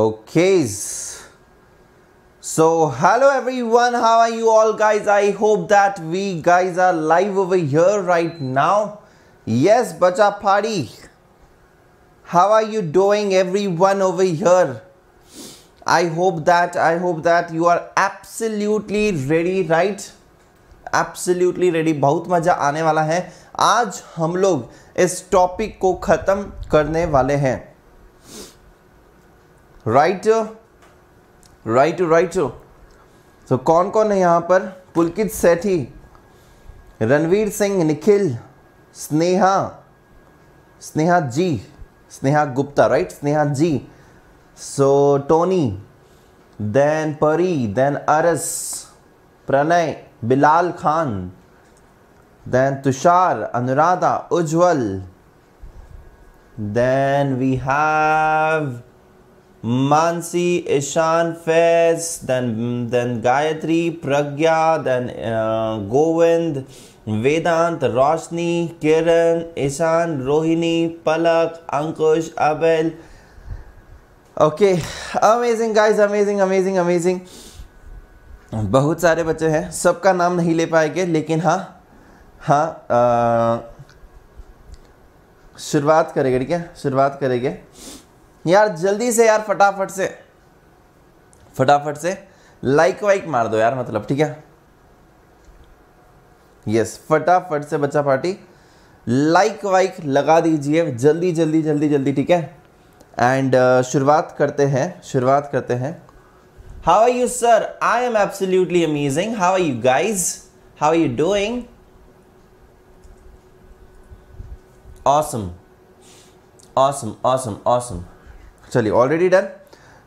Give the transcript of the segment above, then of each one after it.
okay so hello everyone how are you all guys i hope that we guys are live over here right now yes bacha party how are you doing everyone over here i hope that i hope that you are absolutely ready right absolutely ready बहुत मज़ा आने वाला है आज हम लोग इस topic को ख़त्म करने वाले हैं राइट राइट राइट तो कौन कौन है यहाँ पर Pulkit Sethi Ranveer Singh Nikhil Sneha Sneha ji Sneha Gupta right Sneha ji so Tony then Pari then Aras Pranay Bilal Khan then Tushar Anuradha Ujjwal then we have Mansi, Ishan, Faiz, then, then Gayatri, Pragya, then uh, Govind, Vedant, Roshni, Kiran, Ishan, Rohini, Palak, Ankush, Abel. Okay amazing guys amazing amazing amazing बहुत सारे बच्चे हैं सबका नाम नहीं ले पाएंगे लेकिन हाँ हाँ शुरुआत करेंगे ठीक है शुरुआत करेंगे यार जल्दी से यार फटाफट से फटाफट से लाइक वाइक मार दो यार मतलब ठीक है यस फटाफट से बच्चा पार्टी लाइक वाइक लगा दीजिए जल्दी जल्दी जल्दी जल्दी ठीक है एंड uh, शुरुआत करते हैं शुरुआत करते हैं how are you sir I am absolutely amazing how are you guys how are you doing awesome awesome awesome awesome चलिए ऑलरेडी डन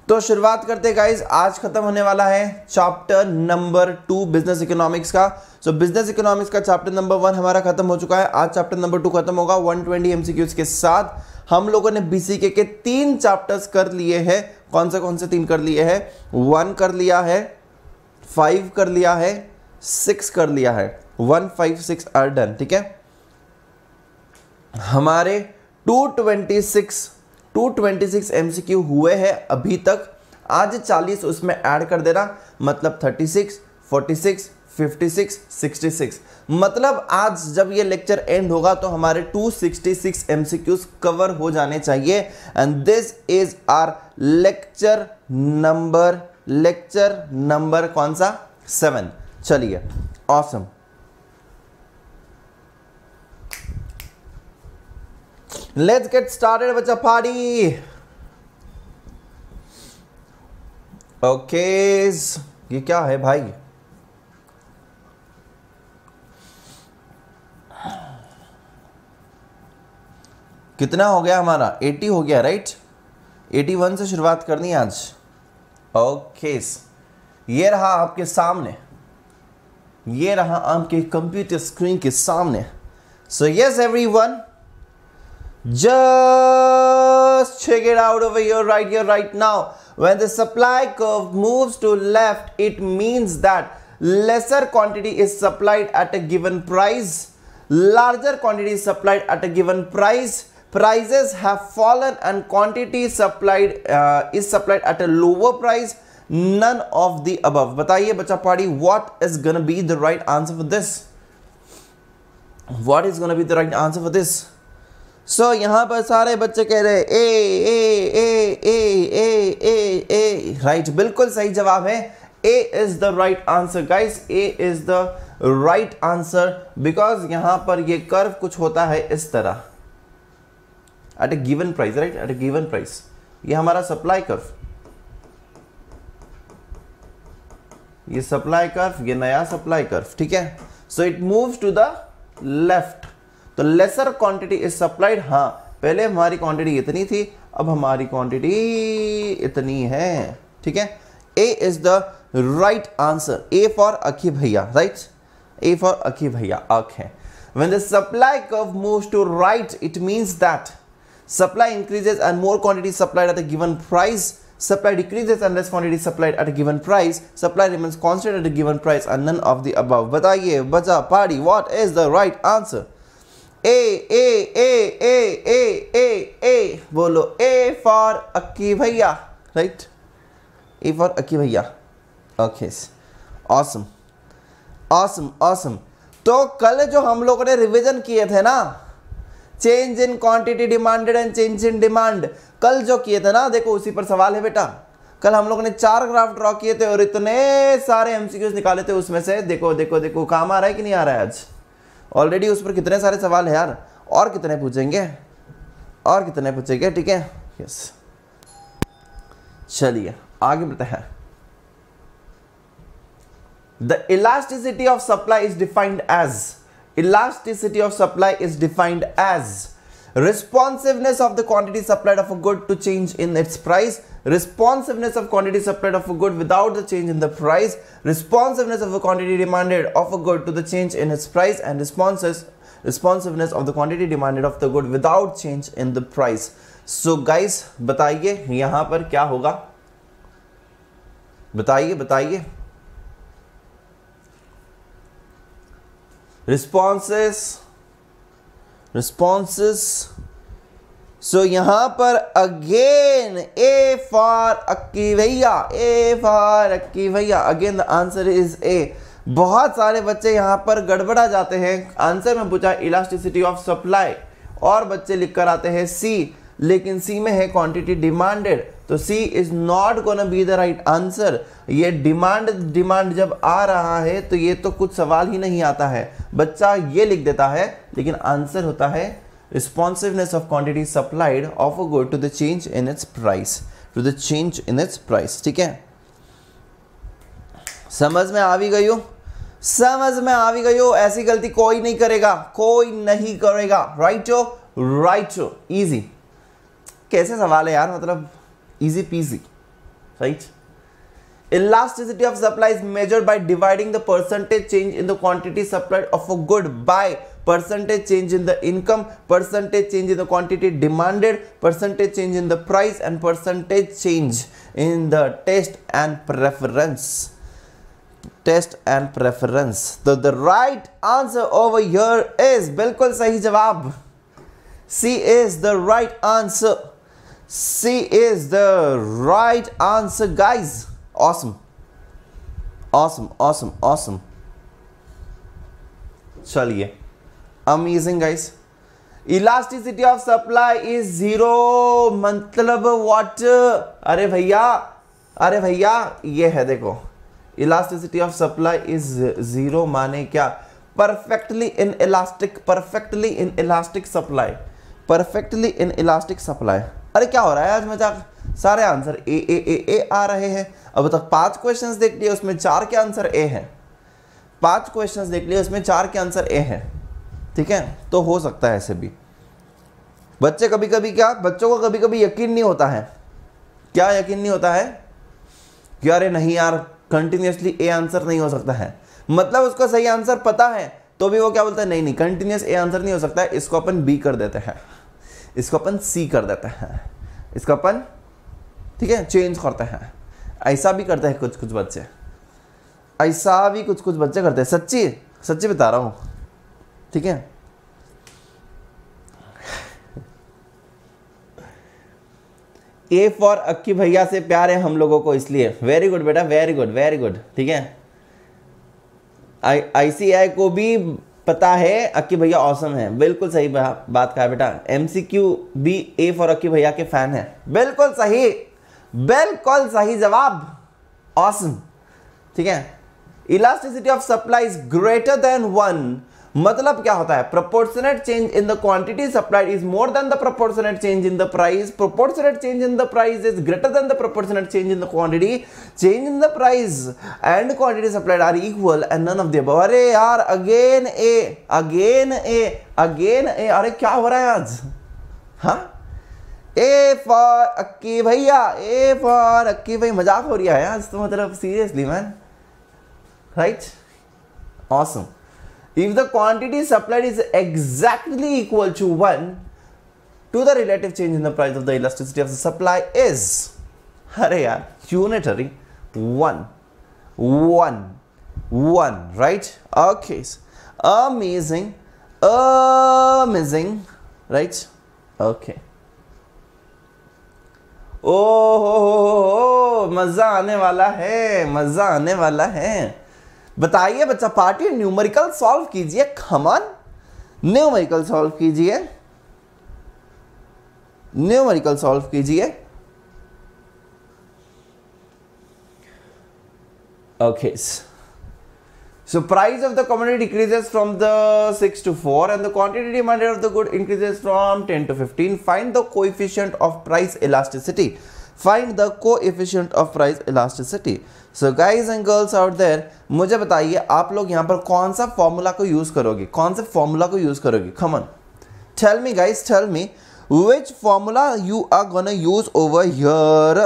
तो शुरुआत करते हैं गाइज आज खत्म होने वाला है chapter number two business economics का सो बिजनेस इकोनॉमिक्स का चैप्टर नंबर वन हमारा खत्म हो चुका है आज चैप्टर नंबर टू खत्म होगा 120 ट्वेंटी एमसीक्यूज के साथ हम लोगों ने बी के तीन चैप्टर्स कर लिए हैं कौन से कौन से तीन कर लिए हैं वन कर लिया है फाइव कर लिया है सिक्स कर लिया है one five six are done ठीक है हमारे टू ट्वेंटी सिक्स 226 एमसीक्यू हुए हैं अभी तक आज 40 उसमें ऐड कर देना मतलब 36, 46, 56, 66 मतलब आज जब ये लेक्चर एंड होगा तो हमारे 266 एमसीक्यूज कवर हो जाने चाहिए and this is our lecture number lecture number कौन सा सेवन चलिए awesome awesome. Let's get started बच्चा पार्टी ओके ये क्या है भाई कितना हो गया हमारा 80 हो गया राइट 81 से शुरुआत करनी है आज ओके ये रहा आपके सामने ये रहा आपके कंप्यूटर स्क्रीन के सामने so yes everyone Just check it out over here right here right now. When the supply curve moves to left, it means that lesser quantity is supplied at a given price. Larger quantity is supplied at a given price. Prices have fallen and quantity supplied uh, is supplied at a lower price. None of the above. Bataiye bacha party what is gonna be the right answer for this? What is gonna be the right answer for this? So so, यहाँ पर सारे बच्चे कह रहे ए ए ए ए ए ए ए right बिल्कुल सही जवाब है A is the right answer guys A is the right answer because यहां पर ये कर्व कुछ होता है इस तरह at a given price right at a given price ये हमारा सप्लाई कर्व ये सप्लाई कर्व ये नया सप्लाई कर्व ठीक है so it moves to the left तो लेसर क्वांटिटी इज सप्लाइड हाँ पहले हमारी क्वांटिटी इतनी थी अब हमारी क्वांटिटी इतनी है ठीक है A is the right answer A for Akhi भैया राइट ए फॉर अखी भैया अख है when the supply curve moves to right it means that supply increases and more quantity supplied at a given price supply decreases and less quantity supplied at a given price supply remains constant at a given price and none of the above bataiye baja padi what is the right answer ए ए ए ए ए ए ए बोलो ए for Akki भैया right A for Akki भैया okay awesome awesome awesome तो कल जो हम लोगों ने revision किए थे ना change in quantity demanded and change in demand कल जो किए थे ना देखो उसी पर सवाल है बेटा कल हम लोगों ने चार ग्राफ ड्रॉ किए थे और इतने सारे एमसीक्यूज निकाले थे उसमें से देखो देखो देखो काम आ रहा है कि नहीं आ रहा है आज ऑलरेडी उस पर कितने सारे सवाल है यार और कितने पूछेंगे और कितने पूछेंगे ठीक है यस चलिए आगे बढ़ते हैं the elasticity of supply is defined as elasticity of supply is defined as responsiveness of the quantity supplied of a good to change in its price responsiveness of quantity supplied of a good without the change in the price responsiveness of a quantity demanded of a good to the change in its price and responses responsiveness of the quantity demanded of the good without change in the price so guys बताइए यहां par kya hoga? बताइए बताइए responses responses सो यहाँ पर again A for Akki भैया A for Akki भैया again the answer is A बहुत सारे बच्चे यहाँ पर गड़बड़ा जाते हैं आंसर में पूछा इलास्टिसिटी ऑफ सप्लाई और बच्चे लिख कर आते हैं सी लेकिन सी में है क्वांटिटी डिमांडेड तो C is not gonna be the right answer ये डिमांड डिमांड जब आ रहा है तो ये तो कुछ सवाल ही नहीं आता है बच्चा ये लिख देता है लेकिन आंसर होता है responsiveness of quantity supplied of a good to the change in its price to the change in its price ठीक है समझ में आ भी गई हो समझ में आ भी गई हो ऐसी गलती कोई नहीं करेगा कोई नहीं करेगा राइट हो राइट हो इजी कैसे सवाल है यार मतलब easy peasy right elasticity of supply is measured by dividing the percentage change in the quantity supplied of a good by percentage change in the income percentage change in the quantity demanded percentage change in the price and percentage change in the taste and preference test and preference. So the right answer over here is, "Bilkul sahi jawab." C is the right answer. C is the right answer, guys. Awesome. Awesome, awesome, awesome. चलिए amazing guys elasticity of supply is zero मतलब what अरे भैया अरे भैया ये है देखो elasticity of supply is zero माने क्या perfectly inelastic perfectly inelastic supply perfectly inelastic supply अरे क्या हो रहा है आज मजाक सारे आंसर ए ए ए ए आ रहे हैं अब तक तो पांच क्वेश्चंस देख लिए उसमें चार के आंसर ए हैं पांच क्वेश्चंस देख लिए उसमें चार के आंसर ए हैं ठीक है तो हो सकता है ऐसे भी बच्चे कभी कभी क्या बच्चों को कभी कभी यकीन नहीं होता है क्या यकीन नहीं होता है कि अरे नहीं यार कंटिन्यूसली ए आंसर नहीं हो सकता है मतलब उसको सही आंसर पता है तो भी वो क्या बोलता है नहीं नहीं कंटिन्यूस ए आंसर नहीं हो सकता है इसको अपन बी कर देते हैं इसको अपन सी कर देते हैं इसको अपन ठीक है चेंज करते हैं ऐसा भी करते हैं कुछ कुछ बच्चे ऐसा भी कुछ कुछ बच्चे करते हैं सच्ची सच्ची बता रहा हूँ ठीक है ए फॉर अक्की भैया से प्यार है हम लोगों को इसलिए वेरी गुड बेटा वेरी गुड वेरी गुड ठीक है आई को भी पता है अक्की भैया औसम है बिल्कुल सही बात कहा बेटा M C Q B A for Akki भैया के फैन है बिल्कुल सही बिल्कुल सही जवाब औसम ठीक है elasticity of supply is greater than one मतलब क्या होता है proportionate change in the quantity supplied is more than the proportionate change in the price proportionate change in the price is greater than the proportionate change in the quantity change in the price and quantity supplied are equal and none of the above अरे यार again A again A again A अरे क्या हो रहा है आज हाँ ए for Akki भैया ए फॉर अक्की भाई मजाक हो रहा है आज तो मतलब seriously man right awesome If the quantity supplied is exactly equal to 1 to the relative change in the price of the elasticity of the supply is yaar, unitary 1 1 1 right okay amazing amazing right okay Oh, हो oh, oh, oh, मज़ा आने वाला है मज़ा आने वाला है बताइए बच्चा पार्टी न्यूमेरिकल सॉल्व कीजिए खमन न्यूमेरिकल सॉल्व कीजिए न्यूमेरिकल सॉल्व कीजिए okay so price of the community decreases from the six to four and the quantity demanded of the good increases from ten to fifteen find the coefficient of price elasticity find the coefficient of price elasticity so guys and girls out there मुझे बताइए आप लोग यहाँ पर कौन सा formula को use करोगे कौन से फॉर्मूला को यूज़ करोगे come on tell me guys tell me which formula you are gonna use over here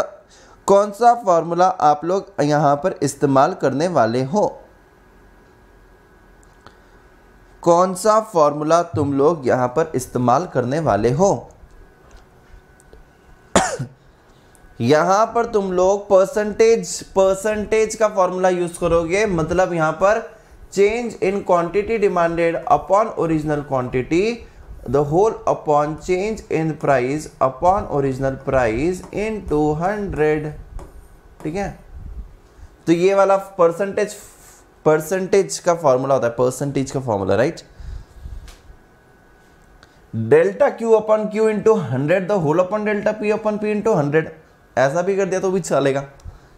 कौन सा फॉर्मूला आप लोग यहाँ पर इस्तेमाल करने वाले हो कौन सा फॉर्मूला तुम लोग यहाँ पर इस्तेमाल करने वाले हो यहां पर तुम लोग परसेंटेज परसेंटेज का फॉर्मूला यूज करोगे मतलब यहां पर change in quantity demanded upon original quantity the whole upon change in price upon original price into टू हंड्रेड ठीक है तो ये वाला परसेंटेज परसेंटेज का फॉर्मूला होता है परसेंटेज का formula right delta Q upon Q into hundred the whole upon delta P upon P into hundred ऐसा भी कर दिया तो भी चलेगा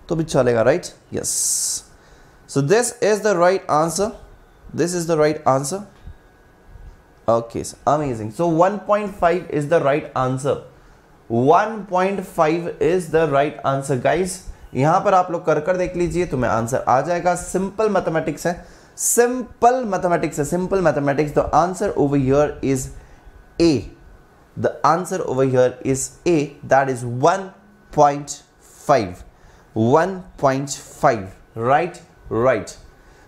तो भी चलेगा right yes so this is the right answer this is the right answer okay amazing so 1.5 is the right answer 1.5 is the right answer guys यहां पर आप लोग कर कर देख लीजिए तुम्हें तो आंसर आ जाएगा सिंपल मैथमेटिक्स है सिंपल मैथमेटिक्स है simple mathematics the answer over here is A the answer over here is A that is one 1.5 1.5 right right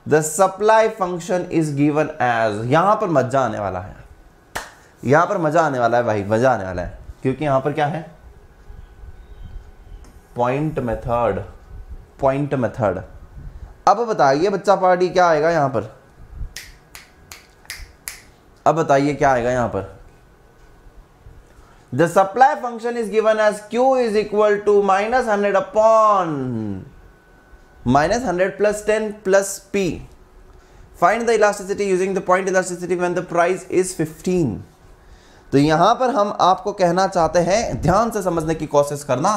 the supply function is given as यहां पर मजा आने वाला है यहां पर मजा आने वाला है भाई मजा आने वाला है क्योंकि यहां पर क्या है पॉइंट मेथड पॉइंट मेथड अब बताइए बच्चा पार्टी क्या आएगा यहां पर अब बताइए क्या आएगा यहां पर The supply function is given as Q is equal to minus 100 upon minus 100 plus 10 plus P. Find the elasticity using the point elasticity when the price is 15. तो यहां पर हम आपको कहना चाहते हैं ध्यान से समझने की कोशिश करना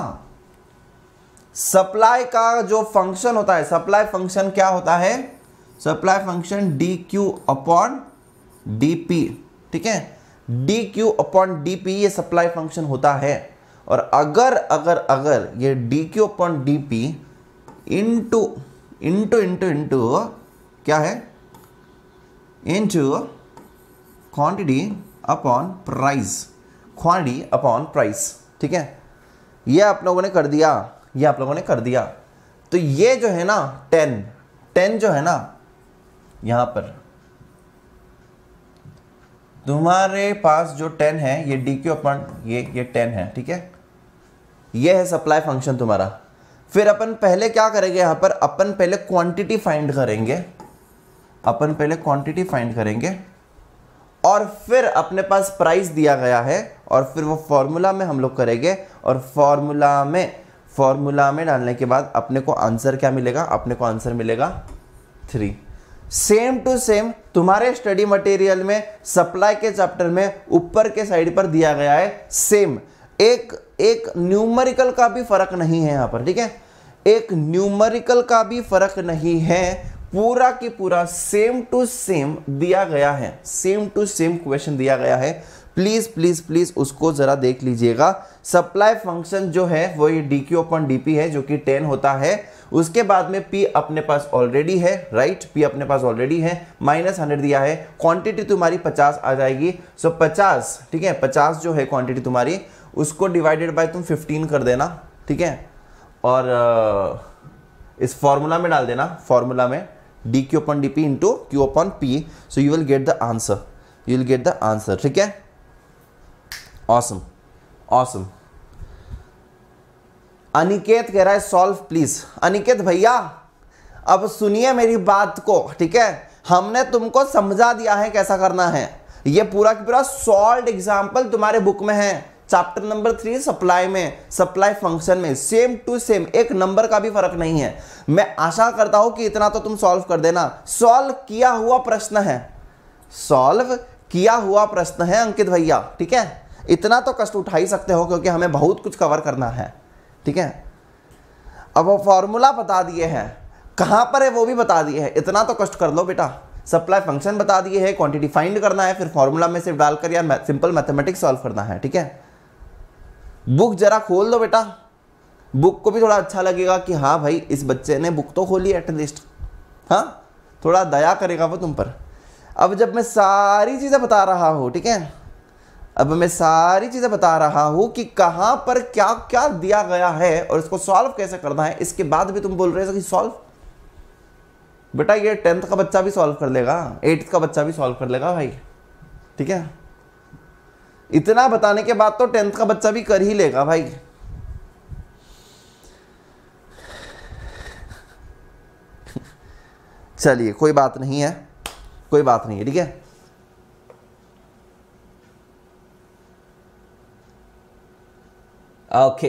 सप्लाई का जो फंक्शन होता है सप्लाई फंक्शन क्या होता है supply function dq Q upon ठीक है D Q upon D P ये सप्लाई फंक्शन होता है और अगर अगर अगर ये D Q upon D P into into into into क्या है into quantity upon price quantity upon price ठीक है ये आप लोगों ने कर दिया ये आप लोगों ने कर दिया तो ये जो है ना टेन टेन जो है ना यहां पर तुम्हारे पास जो टेन है ये डी क्यू अपन ये ये टेन है ठीक है ये है सप्लाई फंक्शन तुम्हारा फिर अपन पहले क्या करेंगे यहाँ पर अपन पहले क्वांटिटी फाइंड करेंगे अपन पहले क्वांटिटी फाइंड करेंगे और फिर अपने पास प्राइस दिया गया है और फिर वो फॉर्मूला में हम लोग करेंगे और फॉर्मूला में फॉर्मूला में डालने के बाद अपने को आंसर क्या मिलेगा अपने को आंसर मिलेगा थ्री सेम टू सेम तुम्हारे स्टडी मटेरियल में सप्लाई के चैप्टर में ऊपर के साइड पर दिया गया है सेम एक एक न्यूमरिकल का भी फर्क नहीं है यहां पर ठीक है एक न्यूमरिकल का भी फर्क नहीं है पूरा की पूरा सेम टू सेम दिया गया है सेम टू सेम क्वेश्चन दिया गया है प्लीज़ प्लीज़ प्लीज़ उसको ज़रा देख लीजिएगा सप्लाई फंक्शन जो है वो ये डी क्यू ओपन डी है जो कि टेन होता है उसके बाद में पी अपने पास ऑलरेडी है राइट right? अपने पास ऑलरेडी है माइनस हंड्रेड दिया है क्वांटिटी तुम्हारी 50 आ जाएगी सो पचास 50 ठीक है 50 जो है क्वांटिटी तुम्हारी उसको डिवाइडेड बाय तुम 15 कर देना ठीक है और इस फॉर्मूला में डाल देना फॉर्मूला में D Q open D P into Q open P so you will get the answer you will get the answer ठीक है ऑसम ऑसम अनिकेत कह रहा है सॉल्व प्लीज अनिकेत भैया अब सुनिए मेरी बात को ठीक है हमने तुमको समझा दिया है कैसा करना है ये पूरा की पूरा सॉल्व एग्जाम्पल तुम्हारे बुक में है चैप्टर नंबर थ्री सप्लाई में सप्लाई फंक्शन में सेम टू सेम एक नंबर का भी फर्क नहीं है मैं आशा करता हूं कि इतना तो तुम सॉल्व कर देना सॉल्व किया हुआ प्रश्न है सॉल्व किया हुआ प्रश्न है अंकित भैया ठीक है इतना तो कष्ट उठा ही सकते हो क्योंकि हमें बहुत कुछ कवर करना है ठीक है अब वो फॉर्मूला बता दिए हैं कहाँ पर है वो भी बता दिए हैं इतना तो कष्ट कर लो बेटा सप्लाई फंक्शन बता दिए है क्वांटिटी फाइंड करना है फिर फॉर्मूला में सिर्फ डालकर या सिंपल मैथमेटिक्स सॉल्व करना है ठीक है बुक जरा खोल दो बेटा बुक को भी थोड़ा अच्छा लगेगा कि हाँ भाई इस बच्चे ने बुक तो खोली एटलीस्ट हाँ थोड़ा दया करेगा वो तुम पर अब जब मैं सारी चीज़ें बता रहा हूँ ठीक है अब मैं सारी चीज़ें बता रहा हूँ कि कहाँ पर क्या क्या दिया गया है और इसको सॉल्व कैसे करना है इसके बाद भी तुम बोल रहे हो कि सॉल्व बेटा ये टेंथ का बच्चा भी सॉल्व कर लेगा एट्थ का बच्चा भी सॉल्व कर लेगा भाई ठीक है इतना बताने के बाद तो टेंथ का बच्चा भी कर ही लेगा भाई चलिए कोई बात नहीं है कोई बात नहीं है ठीक है ओके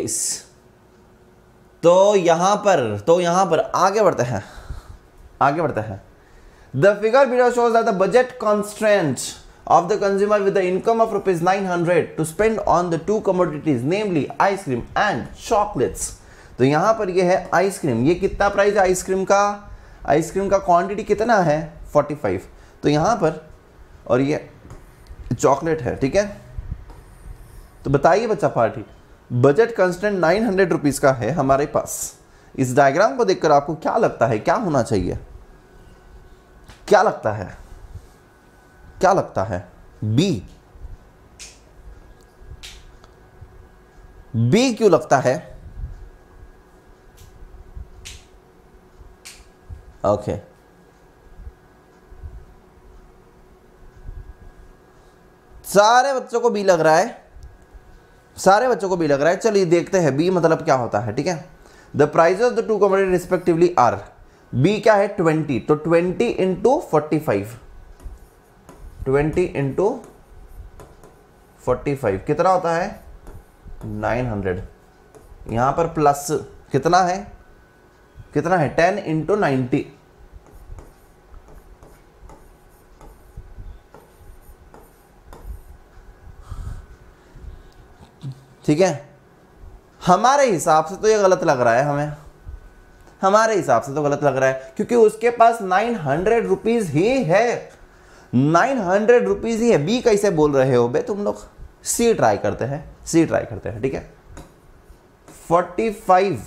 तो यहां पर तो यहां पर आगे बढ़ते हैं आगे बढ़ते हैं the figure below shows the budget constraint of the consumer with the income of rupees 900 to spend on the two commodities namely ice cream and chocolates तो यहां पर ये है आइसक्रीम ये कितना प्राइस है आइसक्रीम का आइसक्रीम का क्वांटिटी कितना है 45 तो यहां पर और ये चॉकलेट है ठीक है तो बताइए बच्चा party budget constant nine hundred rupees का है हमारे पास इस डायग्राम को देखकर आपको क्या लगता है क्या होना चाहिए क्या लगता है क्या लगता है बी बी क्यों लगता है ओके okay. सारे बच्चों को बी लग रहा है सारे बच्चों को बी लग रहा है चलिए देखते हैं बी मतलब क्या होता है ठीक है the price of the two commodity respectively are B क्या है ट्वेंटी तो twenty into forty five twenty into forty five कितना होता है नाइन हंड्रेड यहां पर प्लस कितना है कितना है टेन इंटू नाइन्टी ठीक है हमारे हिसाब से तो ये गलत लग रहा है हमें हमारे हिसाब से तो गलत लग रहा है क्योंकि उसके पास नाइन हंड्रेड रुपीज़ ही है नाइन हंड्रेड रुपीज़ ही है बी कैसे बोल रहे हो बे तुम लोग सी ट्राई करते हैं सी ट्राई करते हैं ठीक है forty five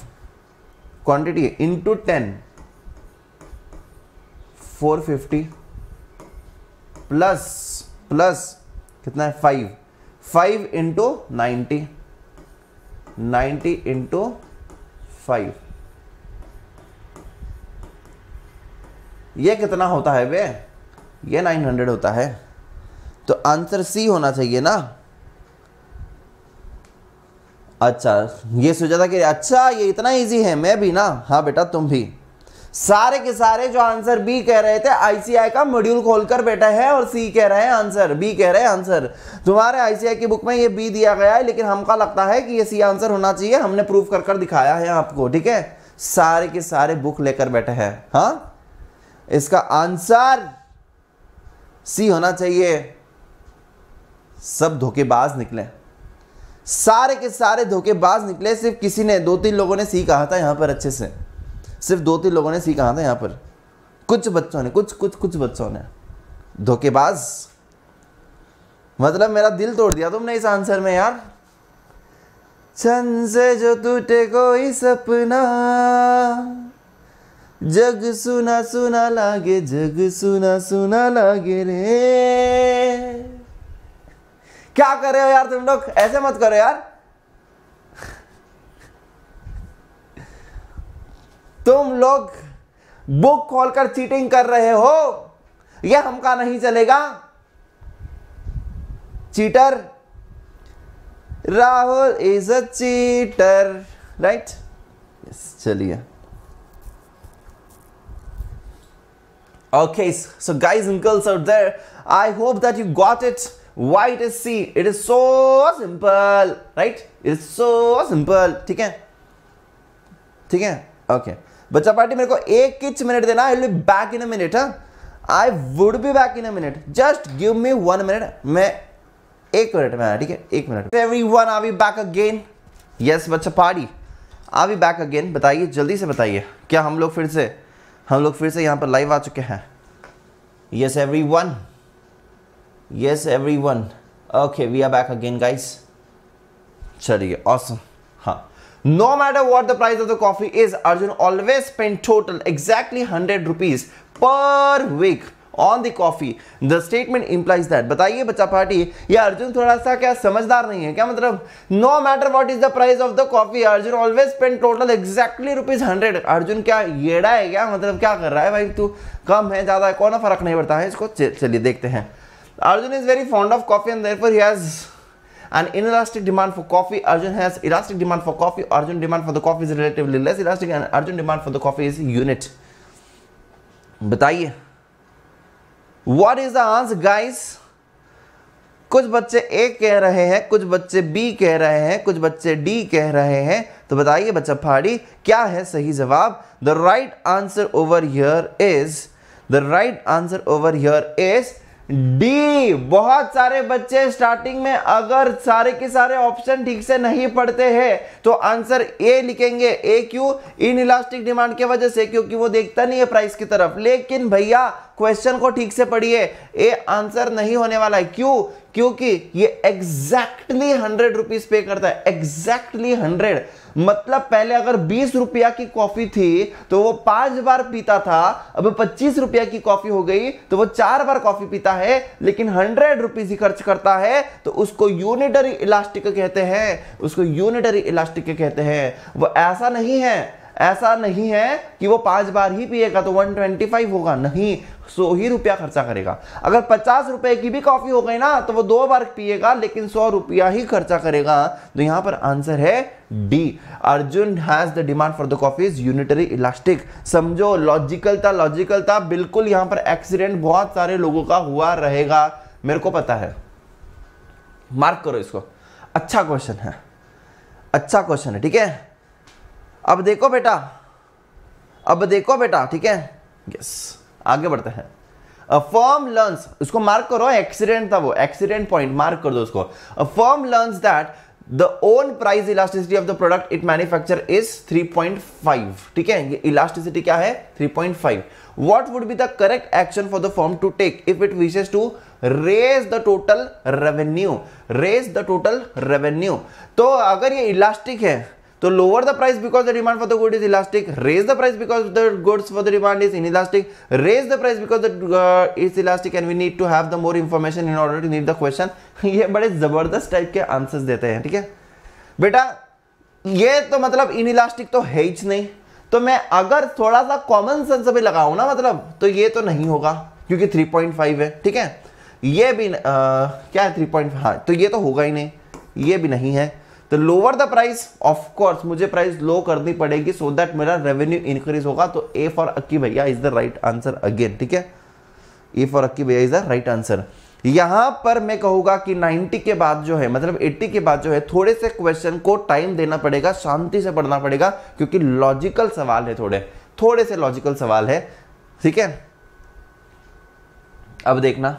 quantity into ten four fifty plus plus कितना है five five into ninety ninety into five ये कितना होता है वे ये नाइन हंड्रेड होता है तो आंसर सी होना चाहिए ना अच्छा ये सोचा था कि अच्छा ये इतना इजी है मैं भी ना हाँ बेटा तुम भी सारे के सारे जो आंसर बी कह रहे थे आईसीआई का मॉड्यूल खोलकर बैठा है और सी कह रहे हैं आंसर बी कह रहे हैं आंसर तुम्हारे आईसीआई की बुक में ये बी दिया गया है लेकिन हमका लगता है कि ये सी आंसर होना चाहिए हमने प्रूफ कर कर दिखाया है आपको ठीक है सारे के सारे बुक लेकर बैठे हैं हाँ इसका आंसर सी होना चाहिए सब धोखेबाज निकले सारे के सारे धोखेबाज निकले सिर्फ किसी ने दो तीन लोगों ने सी कहा था यहां पर अच्छे से सिर्फ दो तीन लोगों ने सीखा था यहाँ पर कुछ बच्चों ने कुछ कुछ कुछ बच्चों ने धोखेबाज मतलब मेरा दिल तोड़ दिया तुमने इस आंसर में यार छन से जो टूटे कोई सपना जग सुना सुना लागे जग सुना सुना लागे रे क्या कर रहे हो यार तुम लोग ऐसे मत करो यार तुम लोग बुक खोलकर चीटिंग कर रहे हो यह हमका नहीं चलेगा cheater Rahul is a cheater right चलिए okay so guys girls out there I hope that you got it why it is see it is so simple right it is so simple ठीक है ठीक है ओके okay. बच्चा party मेरे को एक किच मिनट देना I will back in a minute I would be back in a minute just give me one minute मैं एक मिनट में ठीक है एक minute everyone are we back again yes बच्चा party are we back again बताइए जल्दी से बताइए क्या हम लोग फिर से हम लोग फिर से यहाँ पर लाइव आ चुके हैं yes everyone yes everyone okay we are back again guys चलिए awesome No matter what the price of the coffee is, Arjun always spent total exactly 100 rupees per week on the coffee the statement implies that बताइए बच्चा party ये अर्जुन थोड़ा सा क्या समझदार नहीं है क्या मतलब no matter what is the price of the coffee Arjun always spend total exactly rupees hundred Arjun क्या येड़ा है क्या मतलब क्या कर रहा है भाई तू कम है ज़्यादा है कौन फर्क नहीं पड़ता है इसको चलिए देखते हैं Arjun is very fond of coffee and therefore he has an inelastic demand for coffee urgent has elastic demand for coffee urgent demand for the coffee is relatively less elastic and urgent demand for the coffee is unit बताइए what is the answer guys कुछ बच्चे ए कह रहे हैं कुछ बच्चे B कह रहे हैं कुछ बच्चे डी कह रहे हैं तो बताइए बच्चा फाड़ी क्या है सही जवाब the right answer over here is the right answer over here is D बहुत सारे बच्चे स्टार्टिंग में अगर सारे के सारे ऑप्शन ठीक से नहीं पढ़ते हैं तो आंसर ए लिखेंगे A Q inelastic demand के वजह से क्योंकि वो देखता नहीं है प्राइस की तरफ लेकिन भैया क्वेश्चन को ठीक से पढ़िए ए आंसर नहीं होने वाला है क्यों क्योंकि ये एग्जैक्टली हंड्रेड रुपीज पे करता है एग्जैक्टली हंड्रेड मतलब पहले अगर बीस रुपया की कॉफी थी तो वो पांच बार पीता था अब पच्चीस रुपया की कॉफी हो गई तो वो चार बार कॉफी पीता है लेकिन हंड्रेड रुपीज ही खर्च करता है तो उसको यूनिटरी इलास्टिक कहते हैं उसको यूनिटरी इलास्टिक कहते हैं वो ऐसा नहीं है ऐसा नहीं है कि वो पांच बार ही पिएगा तो 125 होगा नहीं सौ ही रुपया खर्चा करेगा अगर पचास रुपए की भी कॉफ़ी हो गई ना तो वो दो बार पिएगा लेकिन सौ रुपया ही खर्चा करेगा तो यहां पर आंसर है D Arjun has the demand for the coffee is unitary elastic समझो लॉजिकल था लॉजिकल था बिल्कुल यहां पर एक्सीडेंट बहुत सारे लोगों का हुआ रहेगा मेरे को पता है मार्क करो इसको अच्छा क्वेश्चन है अच्छा क्वेश्चन है ठीक है अब देखो बेटा अब देखो बेटा ठीक है यस yes. आगे बढ़ते हैं फॉर्म लर्न्स उसको मार्क करो एक्सीडेंट था वो एक्सीडेंट पॉइंट मार्क कर दो उसको firm learns that the own price elasticity of the product it manufacture is 3.5 ठीक है ये इलास्टिसिटी क्या है 3.5 what would be the correct action for the firm to take if it wishes to raise the total revenue raise the total revenue तो अगर ये elastic है तो lower the price because the demand for the good is elastic raise the price because the goods for the demand is inelastic raise the price because is elastic and we need to have the more information in order to need the question ये बड़े जबरदस्त type के answer देते हैं ठीक है बेटा ये तो मतलब इन इलास्टिक तो है नहीं तो मैं अगर थोड़ा सा कॉमन सेंस भी लगाऊ ना मतलब तो ये तो नहीं होगा क्योंकि 3.5 है ठीक है ये भी आ, क्या है 3.5 हाँ, तो ये तो होगा ही नहीं ये भी नहीं है तो lower the price of course मुझे प्राइस लो करनी पड़ेगी सो so दैट मेरा रेवेन्यू इंक्रीज होगा तो ए फॉर अक्की भैया is the right answer again ठीक है ए फॉर अक्की भैया इज द राइट आंसर यहां पर मैं कहूंगा कि 90 के बाद जो है मतलब 80 के बाद जो है थोड़े से क्वेश्चन को टाइम देना पड़ेगा शांति से पढ़ना पड़ेगा क्योंकि लॉजिकल सवाल है थोड़े थोड़े से लॉजिकल सवाल है ठीक है अब देखना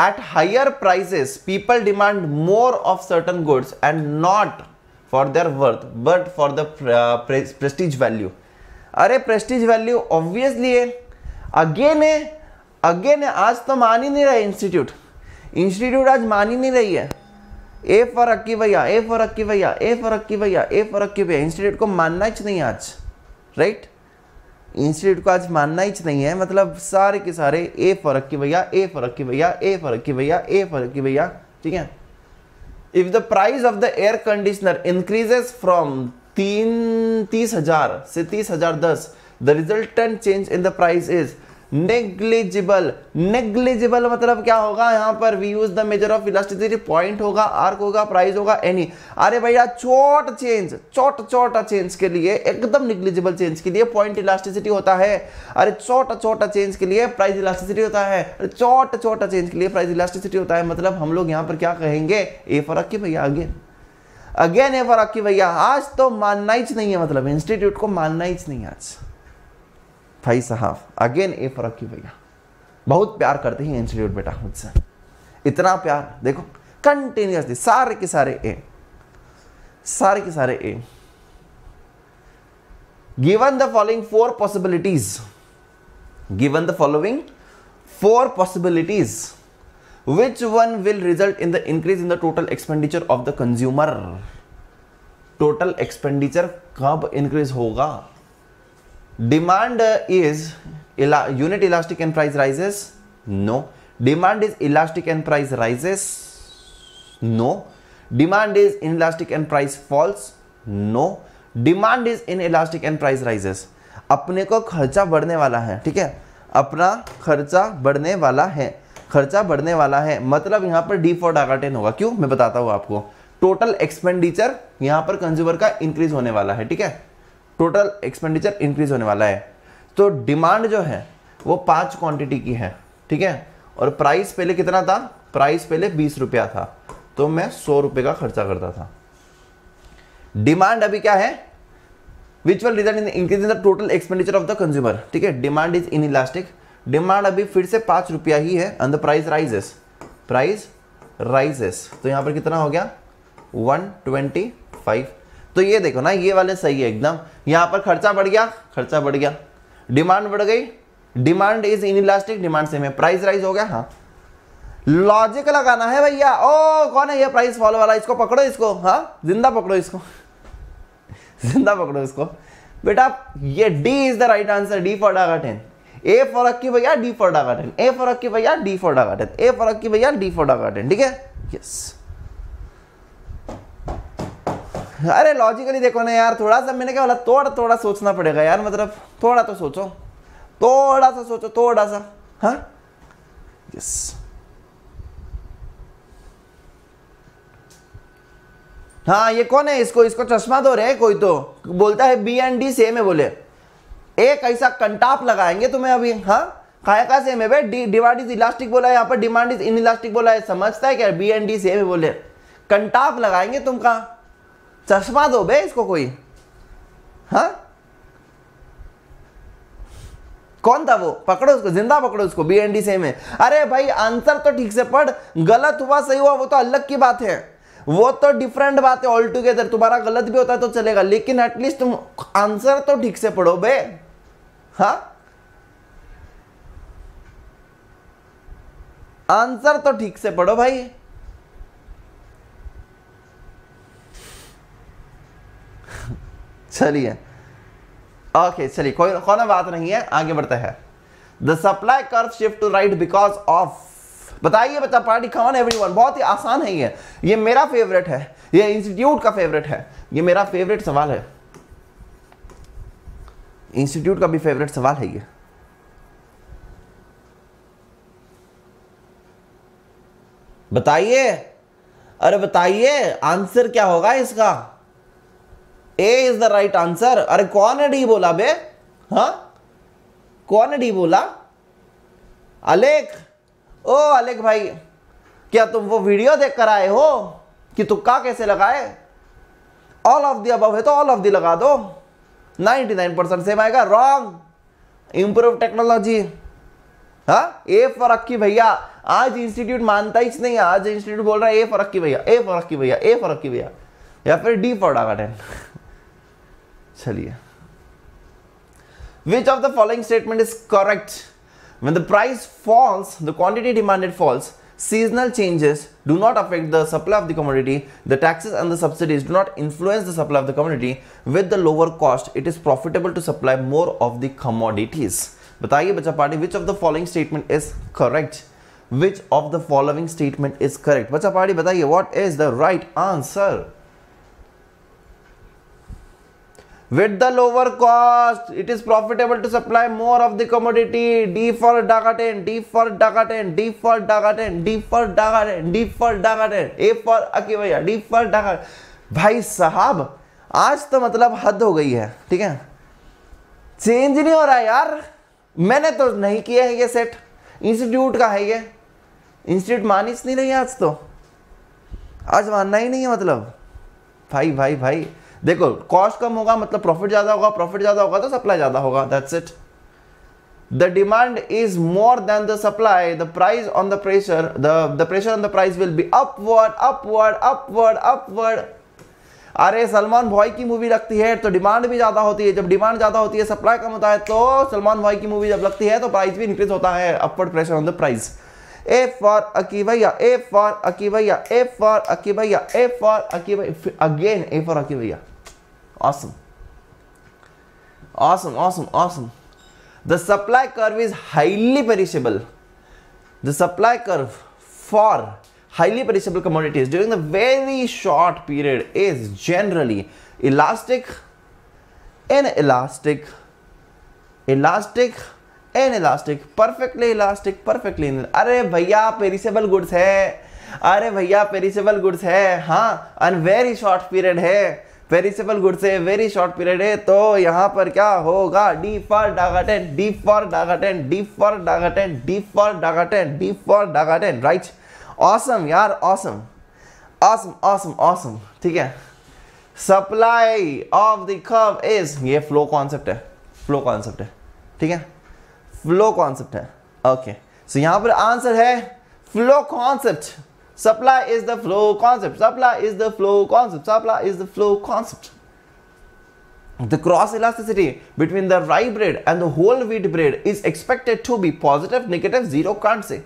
at higher prices people demand more of certain goods and not for their worth but for the uh, pre prestige value अरे प्रेस्टीज वैल्यू ऑब्वियसली है अगेन है अगेन है आज तो मान ही नहीं रहा इंस्टीट्यूट इंस्टीट्यूट आज मान ही नहीं रही है ए फॉर अक्की भैया ए फॉर अक्की भैया ए फॉर अक्की भैया ए फॉर अक्की भैया इंस्टीट्यूट को मानना ही नहीं आज राइट right? इंस्टीट्यूट को आज मानना ही नहीं है मतलब सारे के सारे ए फर्क की भैया ए फर्क की भैया ए फर्क की भैया ए फर्क की भैया ठीक है if the price of the air conditioner increases from तीन तीस हजार से तीस हजार दस the resultant change in the price is negligible negligible मतलब क्या होगा यहां पर we use the measure of elasticity point होगा आर्क होगा प्राइस होगा एनी अरे भैया चोट चेंज चोट चोट चेंज के लिए एकदम निग्लिजिबल चेंज के लिए पॉइंट इलास्टिसिटी होता है अरे चोट चोट चेंज के लिए प्राइस इलास्टिसिटी होता है अरे चोट चोट चेंज के लिए प्राइस इलास्टिसिटी होता है मतलब हम लोग यहां पर क्या कहेंगे ए फॉर अक्की भैया again again A for Akki भैया आज तो मानना ही नहीं है मतलब इंस्टीट्यूट को मानना ही नहीं आज फाई साहब अगेन ए फर्क की भैया बहुत प्यार करते हैं इंस्टीट्यूट बेटा मुझसे इतना प्यार देखो कंटिन्यूसली सारे के सारे ए सारे के सारे A given the following four possibilities given the following four possibilities which one will result in the increase in the total expenditure of the consumer total expenditure कब इंक्रीज होगा demand is unit elastic and price rises no demand is elastic and price rises no demand is inelastic and price falls no demand is inelastic and price rises अपने को खर्चा बढ़ने वाला है ठीक है अपना खर्चा बढ़ने वाला है खर्चा बढ़ने वाला है मतलब यहाँ पर डी फॉर डागा टेन होगा क्यों मैं बताता हूँ आपको टोटल एक्सपेंडिचर यहाँ पर कंज्यूमर का इंक्रीज होने वाला है ठीक है टोटल एक्सपेंडिचर इंक्रीज होने वाला है तो डिमांड जो है वो पांच क्वांटिटी की है ठीक है और प्राइस पहले कितना था प्राइस पहले बीस रुपया था तो मैं सौ रुपए का खर्चा करता था डिमांड अभी क्या है which will result in increase in the total expenditure of the consumer ठीक है demand is inelastic demand अभी फिर से पांच रुपया ही है and the price rises price rises तो यहां पर कितना हो गया वन ट्वेंटी फाइव तो ये देखो ना ये वाले सही है एकदम यहाँ पर खर्चा बढ़ गया खर्चा बढ़ गया डिमांड बढ़ गई demand is inelastic demand same है प्राइस राइज हो गया हाँ लॉजिक लगाना है भैया ओ कौन है ये प्राइस फॉलो वाला इसको पकड़ो इसको हाँ जिंदा पकड़ो इसको जिंदा पकड़ो इसको बेटा ये D is the right answer D for Dagaten A for की भैया D for Dagaten A for की भैया D for Dagaten A for की भैया डी फॉर डागा टेन ठीक है यस yes. अरे लॉजिकली देखो ना यार थोड़ा सा मैंने क्या बोला मतलब थोड़ा थोड़ा सोचना पड़ेगा यार मतलब थोड़ा तो सोचो थोड़ा सा सोचो थोड़ा सा हाँ यस हाँ ये कौन है इसको इसको चश्मा दो तो रहे कोई तो बोलता है बी एंड डी सेम है बोले एक ऐसा कंटाप लगाएंगे तुम्हें अभी हाँ खाया का सेम है भाई डी इज इलास्टिक बोला है यहाँ पर डिमांड इज इन इलास्टिक बोला है समझता है क्या बी एंड डी सेम है बोले कंटाप लगाएंगे तुम कहाँ चश्मा दो तो बे इसको कोई हा कौन था वो पकड़ो उसको जिंदा पकड़ो उसको बी एंड सेम है अरे भाई आंसर तो ठीक से पढ़ गलत हुआ सही हुआ वो तो अलग की बात है वो तो डिफरेंट बात है ऑल टुगेदर तुम्हारा गलत भी होता है तो चलेगा लेकिन एटलीस्ट तुम आंसर तो ठीक से पढ़ो बे हाँ आंसर तो ठीक से पढ़ो भाई चलिए ओके चलिए कोई कौन बात नहीं है आगे बढ़ते हैं the supply curve shift to right because of बताइए बता पार्टी कमान एवरीवन बहुत ही आसान है ये ये मेरा फेवरेट है ये इंस्टीट्यूट का फेवरेट है ये मेरा फेवरेट सवाल है इंस्टीट्यूट का भी फेवरेट सवाल है ये बताइए अरे बताइए आंसर क्या होगा इसका A is the right answer अरे कौन है डी बोला बे हा कौन है डी बोला अलेख ओ अलेख भाई क्या तुम वो वीडियो देख कर आए हो कि तुक्का कैसे लगाए ऑल ऑफ दी अब है तो ऑल ऑफ दी लगा दो 99 परसेंट सेम आएगा रॉन्ग इंप्रूव टेक्नोलॉजी हा ए फरक की भैया आज इंस्टीट्यूट मानता ही नहीं आज इंस्टीट्यूट बोल रहा है ए फरक की भैया ए फरक की भैया ए फरक की भैया या फिर डी फॉर डागाटेन चलिए which of the following statement is correct when the price falls the quantity demanded falls seasonal changes do not affect the supply of the community the taxes and the subsidies do not influence the supply of the community with the lower cost it is profitable to supply more of the commodities बताइए बच्चा party which of the following statement is correct which of the following statement is correct बच्चा party बताइए what is the right answer with the lower cost it is profitable to supply more of the commodity d for dagaten d for dagaten d for dagaten d for dagaten d for dagaten a for Akki भैया d for dagaten भाई साहब आज तो मतलब हद हो गई है ठीक है चेंज नहीं हो रहा यार मैंने तो नहीं किया है ये सेट इंस्टीट्यूट का है ये इंस्टीट्यूट मानिस नहीं रही आज तो आज मानना ही नहीं है मतलब भाई भाई भाई देखो कॉस्ट कम होगा मतलब प्रॉफिट ज़्यादा होगा प्रॉफिट ज़्यादा होगा तो सप्लाई ज़्यादा होगा that's it the demand is more than the supply the price on the pressure the pressure on the price will be upward upward upward upward अरे सलमान भाई की मूवी लगती है तो डिमांड भी ज़्यादा होती है जब डिमांड ज़्यादा होती है सप्लाई कम होता है तो सलमान भाई की मूवी जब लगती है तो प्राइस भी इंक्रीज होता है upward pressure on the price A for Akki भैया ए फॉर अकी भैया ए फॉर अकी भैया ए फॉर अकी भैया अगेन ए फॉर अकी भैया Awesome. Awesome, awesome, awesome. The supply curve is highly perishable. The supply curve for highly perishable commodities during the very short period is generally elastic, inelastic, elastic, inelastic, perfectly elastic, perfectly are bhaiya perishable goods hai are bhaiya perishable goods hai ha and very short period hai perishable goods है very short period है तो यहाँ पर क्या होगा D for Dagaten D for Dagaten D for Dagaten D for Dagaten D for Dagaten right awesome यार awesome awesome awesome awesome ठीक है supply of the curve is ये फ्लो कॉन्सेप्ट है फ्लो कॉन्सेप्ट है ठीक है फ्लो कॉन्सेप्ट है ओके सो यहाँ पर आंसर है flow concept supply is the flow concept supply is the flow concept supply is the flow concept the cross elasticity between the rye bread and the whole wheat bread is expected to be positive negative zero can't say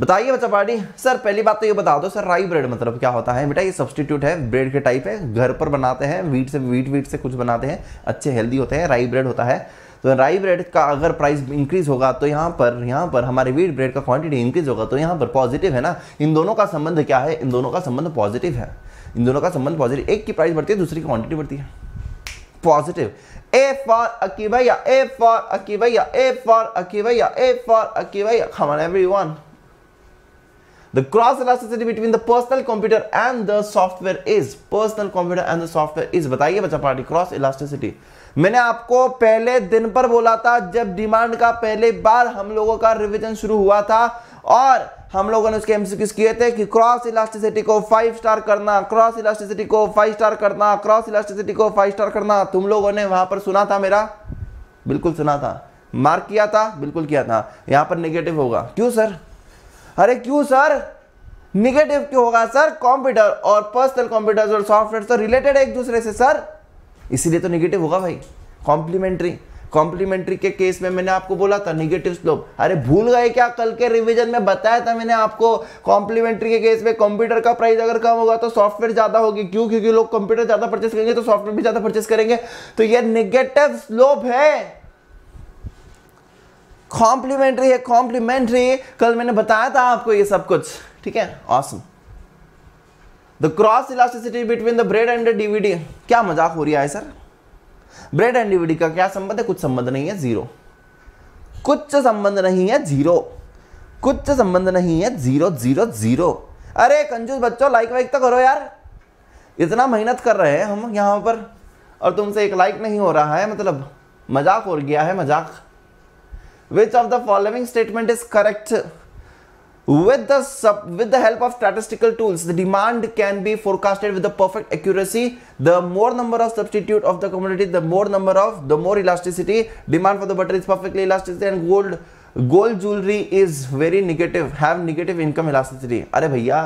बताइए बच्चा party sir पहली बात तो ये बता दो sir राई bread मतलब क्या होता है बेटा ये सब्सटीट्यूट है ब्रेड के टाइप है घर पर बनाते हैं वीट से वीट वीट से कुछ बनाते हैं अच्छे हेल्दी होते हैं राई ब्रेड होता है तो राई ब्रेड का अगर प्राइस इंक्रीज होगा तो यहाँ पर यहाँ पर हमारे व्हीट ब्रेड का क्वांटिटी इंक्रीज होगा तो यहाँ पर पॉजिटिव है ना इन दोनों का संबंध क्या है इन दोनों का संबंध पॉजिटिव है इन दोनों का संबंध पॉजिटिव एक की प्राइस बढ़ती है दूसरी की क्वांटिटी बढ़ती है पॉजिटिव ए फॉर अकी भैया ए फॉर अकी भैया ए फॉर अकी भैया ए फॉर अकी भैया come on everyone The cross elasticity between the personal computer and the software is personal computer and the software is बताइए बच्चा पार्टी cross elasticity मैंने आपको पहले दिन पर बोला था जब डिमांड का पहले बार हम लोगों का रिवीजन शुरू हुआ था और हम लोगों ने उसके एमसीक्यूज किए थे कि क्रॉस इलास्टिसिटी को फाइव स्टार करना क्रॉस इलास्टिसिटी को फाइव स्टार करना क्रॉस इलास्टिसिटी को फाइव स्टार करना तुम लोगों ने वहां पर सुना था मेरा बिल्कुल सुना था मार्क किया था बिल्कुल किया था यहां पर नेगेटिव होगा क्यों सर अरे क्यों सर निगेटिव क्यों होगा सर कंप्यूटर और पर्सनल कंप्यूटर्स और सॉफ्टवेयर तो रिलेटेड है एक दूसरे से सर इसीलिए तो निगेटिव होगा भाई कॉम्प्लीमेंट्री कॉम्प्लीमेंट्री के केस में मैंने आपको बोला था निगेटिव स्लोप अरे भूल गए क्या कल के रिवीजन में बताया था मैंने आपको कॉम्प्लीमेंट्री के केस में कंप्यूटर का प्राइस अगर कम होगा तो सॉफ्टवेयर ज्यादा होगी क्यों क्योंकि लोग कंप्यूटर ज्यादा परचेस करेंगे तो सॉफ्टवेयर भी ज्यादा परचेस करेंगे तो यह निगेटिव स्लोप है कॉम्प्लीमेंट्री है कॉम्प्लीमेंट्री कल मैंने बताया था आपको ये सब कुछ ठीक है awesome the cross elasticity between the bread and DVD क्या मजाक हो रहा है सर ब्रेड एंड डीवीडी का क्या संबंध है कुछ संबंध नहीं है जीरो कुछ संबंध नहीं है जीरो कुछ संबंध नहीं है जीरो जीरो जीरो अरे कंजूस बच्चों लाइक वाइक तो करो यार इतना मेहनत कर रहे हैं हम यहां पर और तुमसे एक लाइक नहीं हो रहा है मतलब मजाक हो गया है मजाक which of the following statement is correct with the sub, with the help of statistical tools the demand can be forecasted with the perfect accuracy the more number of substitute of the commodity the more number of the more elasticity demand for the butter is perfectly elasticity and gold gold jewelry is very negative have negative income elasticity अरे भैया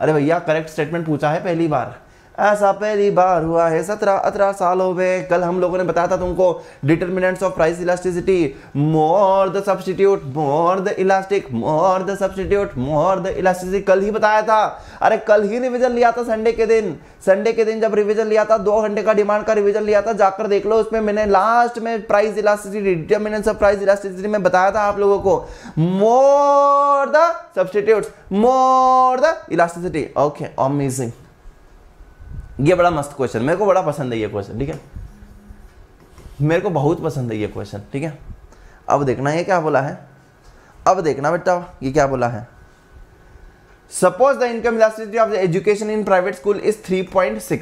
अरे भैया correct statement पूछा है पहली बार ऐसा पहली बार हुआ है सत्रह अठारह सालों में कल हम लोगों ने बताया था तुमको determinants of price elasticity more the substitute more the elastic more the substitute more the elasticity कल ही बताया था अरे कल ही रिविजन लिया था संडे के दिन संडे के दिन जब रिविजन लिया था दो घंटे का डिमांड का रिविजन लिया था जाकर देख लो उसमें मैंने लास्ट में price elasticity determinants of price elasticity में बताया था आप लोगों को more the substitute more the elasticity okay amazing ये बड़ा मस्त क्वेश्चन मेरे को बड़ा पसंद है ये क्वेश्चन ठीक है मेरे को बहुत पसंद है ये क्वेश्चन ठीक है अब देखना ये क्या बोला है अब देखना बेटा ये क्या बोला है suppose the income elasticity of the education in private school is 3.6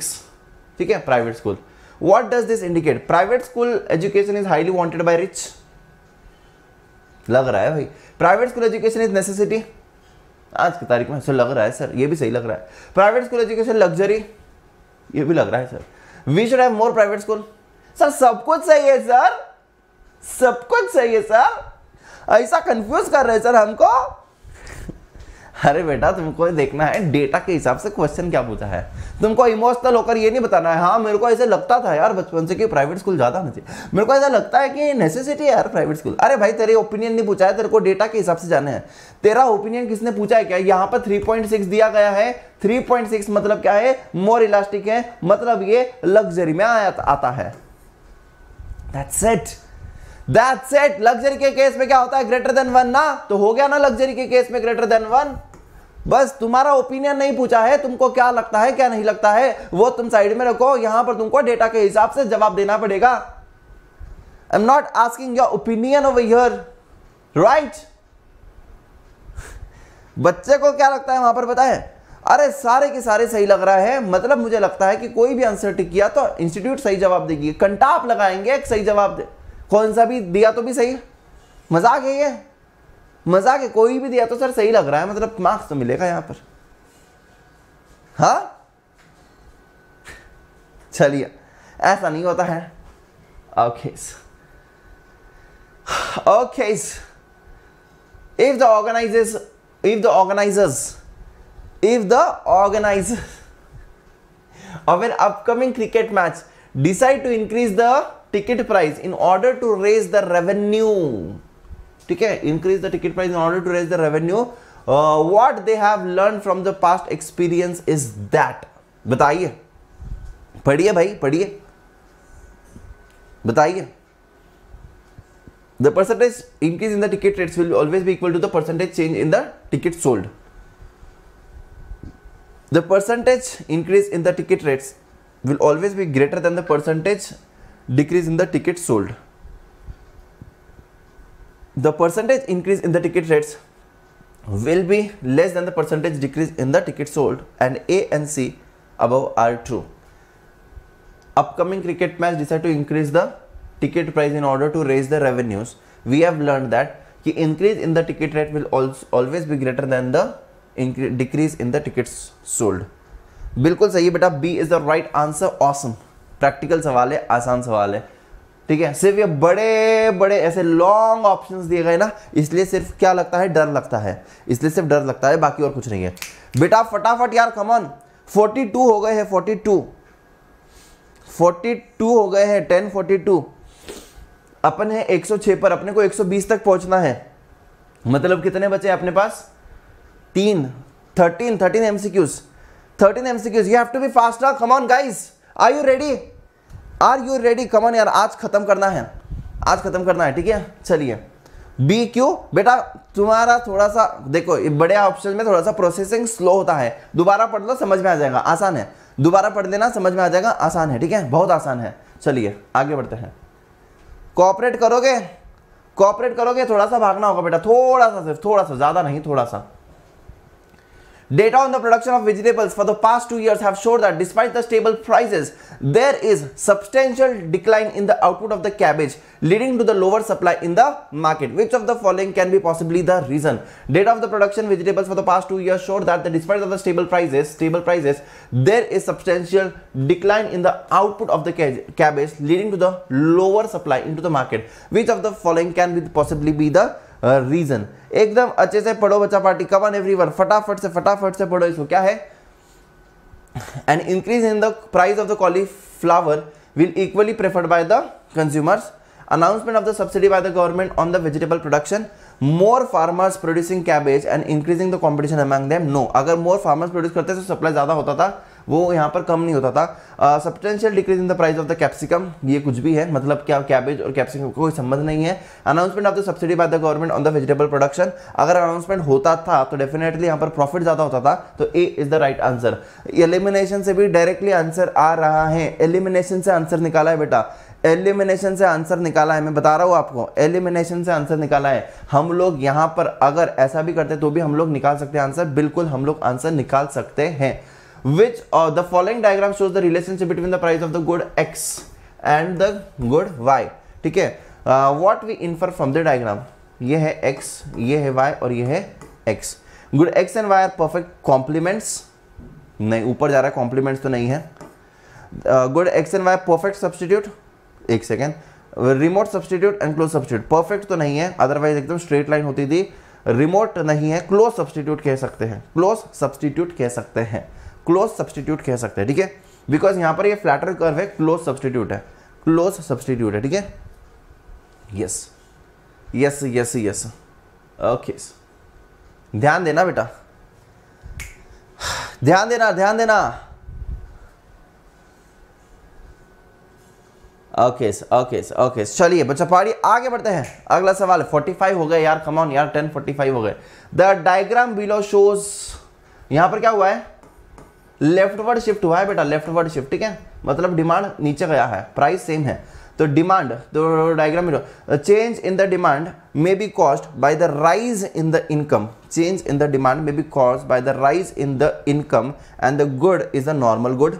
ठीक है private school what does this indicate private school education is highly wanted by rich लग रहा है भाई private school education is necessity आज की तारीख में सर लग रहा है सर ये भी सही लग रहा है प्राइवेट स्कूल एजुकेशन लग्जरी ये भी लग रहा है sir we should have more private school sir सब कुछ सही है सर सब कुछ सही है सर ऐसा कंफ्यूज कर रहे हैं सर हमको अरे बेटा तुमको देखना है डेटा के हिसाब से क्वेश्चन क्या पूछा है तुमको इमोशनल होकर ये नहीं बताना है हाँ मेरे को ऐसे लगता था यार बचपन से कि प्राइवेट स्कूल ज़्यादा होना चाहिए मेरे को ऐसा लगता है कि नेसेसिटी है यार प्राइवेट स्कूल अरे भाई तेरे ओपिनियन नहीं पूछा है तेरे को डेटा के हिसाब से जाने है तेरा ओपिनियन किसने पूछा है क्या यहाँ पर थ्री दिया गया है थ्री मतलब क्या है मोर इलास्टिक है मतलब ये लग्जरी में आया आता है That's it. That's it luxury के केस में क्या होता है ग्रेटर देन वन ना तो हो गया ना लग्जरी के केस में ग्रेटर देन वन बस तुम्हारा ओपिनियन नहीं पूछा है तुमको क्या लगता है क्या नहीं लगता है वो तुम साइड में रखो यहां पर तुमको डेटा के हिसाब से जवाब देना पड़ेगा I am not asking your opinion over here right बच्चे को क्या लगता है वहां पर बताए अरे सारे के सारे सही लग रहा है मतलब मुझे लगता है कि कोई भी आंसर टिक किया तो इंस्टीट्यूट सही जवाब देगी कंटाप लगाएंगे एक सही जवाब दे कौन सा भी दिया तो भी सही है मजाक है ये मजाक है कोई भी दिया तो सर सही लग रहा है मतलब मार्क्स तो मिलेगा यहां पर हा चलिए ऐसा नहीं होता है okay okay if the organizers if the organizers if the organizers of an upcoming cricket match decide to increase the ticket price in order to raise the revenue ठीक है increase the ticket price in order to raise the revenue uh, what they have learned from the past experience is that बताइए पढ़िए भाई पढ़िए बताइए the percentage increase in the ticket rates will always be equal to the percentage change in the ticket sold the percentage increase in the ticket rates will always be greater than the percentage decrease in the tickets sold. The percentage increase in the ticket rates will be less than the percentage decrease in the tickets sold and A and C above are true. Upcoming cricket match decide to increase the ticket price in order to raise the revenues. We have learned that the increase in the ticket rate will also always be greater than the decrease in the tickets sold. बिल्कुल सही बेटा B is the right answer. Awesome. Practical सवाल है आसान सवाल है ठीक है सिर्फ ये बड़े बड़े ऐसे लॉन्ग ऑप्शन दिए गए ना इसलिए सिर्फ क्या लगता है डर लगता है इसलिए सिर्फ डर लगता है बाकी और कुछ नहीं है बेटा फटाफट यार कमन 42 हो गए हैं 42 42 हो गए हैं 1042 अपन है 106 पर अपने को 120 तक पहुंचना है मतलब कितने बचे अपने पास तीन thirteen thirteen MCQs thirteen MCQs you have to be fast come on are you ready are you ready come on यार आज ख़त्म करना है आज ख़त्म करना है ठीक है चलिए बी क्यू बेटा तुम्हारा थोड़ा सा देखो बड़े ऑप्शन में थोड़ा सा प्रोसेसिंग स्लो होता है दोबारा पढ़ लो समझ में आ जाएगा आसान है दोबारा पढ़ लेना समझ में आ जाएगा आसान है ठीक है बहुत आसान है चलिए आगे बढ़ते हैं कॉपरेट करोगे कॉपरेट करोगे थोड़ा सा भागना होगा बेटा थोड़ा सा सिर्फ थोड़ा सा ज़्यादा नहीं थोड़ा सा Data on the production of vegetables for the past two years have showed that despite the stable prices, there is substantial decline in the output of the cabbage leading to the lower supply in the market. Which of the following can be possibly the reason? Data of the production vegetables for the past two years showed that the despite of the stable prices, stable prices, there is substantial decline in the output of the cabbage leading to the lower supply into the market. Which of the following can be possibly be the reason एकदम अच्छे से पढ़ो बच्चा party come on everyone फटाफट से फटाफट से पढ़ो इसको क्या है an increase in the price of the cauliflower will equally preferred by the consumers announcement of the subsidy by the government on the vegetable production more farmers producing cabbage and increasing the competition among them no अगर more farmers produce करते तो supply ज्यादा होता था वो यहाँ पर कम नहीं होता था substantial decrease in the price of the capsicum ये कुछ भी है मतलब क्या कैबेज और कैप्सिकम कोई संबंध नहीं है announcement of the subsidy by the government on the vegetable production अगर अनाउंसमेंट होता था तो डेफिनेटली यहाँ पर प्रॉफिट ज़्यादा होता था तो A is the right answer elimination से भी डायरेक्टली आंसर आ रहा है एलिमिनेशन से आंसर निकाला है बेटा एलिमिनेशन से आंसर निकाला है मैं बता रहा हूँ आपको एलिमिनेशन से आंसर निकाला है हम लोग यहाँ पर अगर ऐसा भी करते तो भी हम लोग निकाल सकते हैं आंसर बिल्कुल हम लोग आंसर निकाल सकते हैं which uh, the following diagram shows the relationship between the price of the good x and the good y ठीक है what we infer from the diagram ये है x ये है y और ये है x good x and y are perfect complements नहीं ऊपर जा रहा है कॉम्प्लीमेंट्स तो नहीं है good X and Y perfect substitute एक second remote substitute and close substitute perfect तो नहीं है अदरवाइज एकदम स्ट्रेट लाइन होती थी रिमोट नहीं है क्लोज सब्सटीट्यूट कह सकते हैं क्लोज सब्सटीट्यूट कह सकते हैं क्लोज सब्सटीट्यूट कह सकते हैं ठीक है बिकॉज यहाँ पर ये फ्लैटर कर्व है क्लोज सब्सटीट्यूट है क्लोज सब्सटीट्यूट है ठीक है yes yes yes yes okay ध्यान देना बेटा ध्यान देना ध्यान देना ओके ओके ओके चलिए बच्चा पढ़िए आगे बढ़ते हैं अगला सवाल 45 हो गए यार कमाउन यार 10 45 हो गए द डायग्राम बिलो शोज यहां पर क्या हुआ है लेफ्टवर्ड शिफ्ट हुआ है बेटा लेफ्टवर्ड शिफ्ट ठीक है मतलब डिमांड नीचे गया है प्राइस सेम है तो डिमांड तो डायग्राम में change in the demand may be caused by the rise in the income change in the demand may be caused by the rise in the income and the good is the normal good